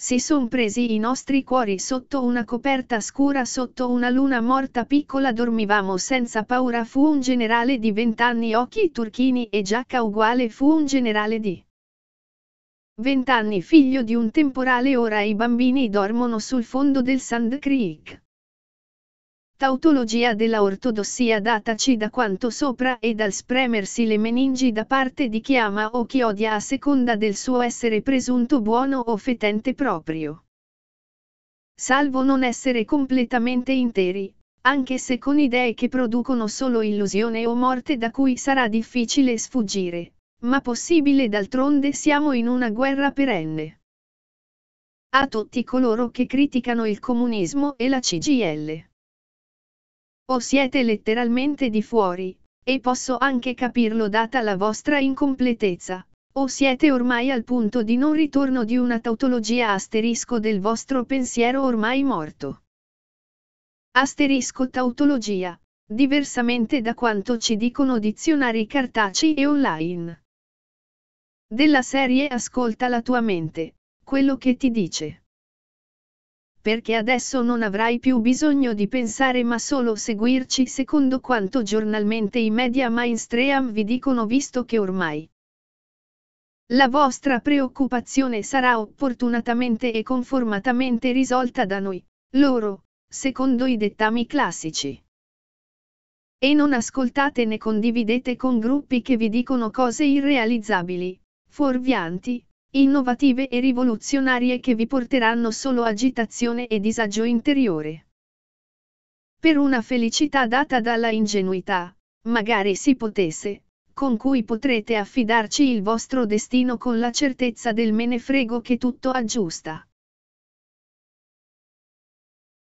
si son presi i nostri cuori sotto una coperta scura sotto una luna morta piccola dormivamo senza paura fu un generale di vent'anni occhi turchini e giacca uguale fu un generale di vent'anni figlio di un temporale ora i bambini dormono sul fondo del Sand Creek. Tautologia della ortodossia dataci da quanto sopra e dal spremersi le meningi da parte di chi ama o chi odia a seconda del suo essere presunto buono o fetente proprio. Salvo non essere completamente interi, anche se con idee che producono solo illusione o morte da cui sarà difficile sfuggire, ma possibile d'altronde siamo in una guerra perenne. A tutti coloro che criticano il comunismo e la CGL. O siete letteralmente di fuori, e posso anche capirlo data la vostra incompletezza, o siete ormai al punto di non ritorno di una tautologia asterisco del vostro pensiero ormai morto. Asterisco tautologia, diversamente da quanto ci dicono dizionari cartacei e online. Della serie Ascolta la tua mente, quello che ti dice perché adesso non avrai più bisogno di pensare ma solo seguirci secondo quanto giornalmente i media mainstream vi dicono visto che ormai la vostra preoccupazione sarà opportunatamente e conformatamente risolta da noi, loro, secondo i dettami classici. E non ascoltate né condividete con gruppi che vi dicono cose irrealizzabili, fuorvianti, innovative e rivoluzionarie che vi porteranno solo agitazione e disagio interiore. Per una felicità data dalla ingenuità, magari si potesse, con cui potrete affidarci il vostro destino con la certezza del menefrego che tutto aggiusta.